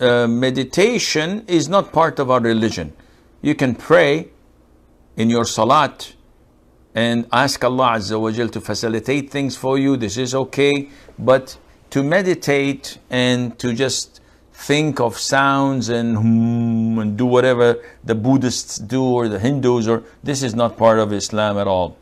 Uh, meditation is not part of our religion. You can pray in your salat and ask Allah Azza wa Jal to facilitate things for you. This is okay. But to meditate and to just think of sounds and and do whatever the Buddhists do or the Hindus or this is not part of Islam at all.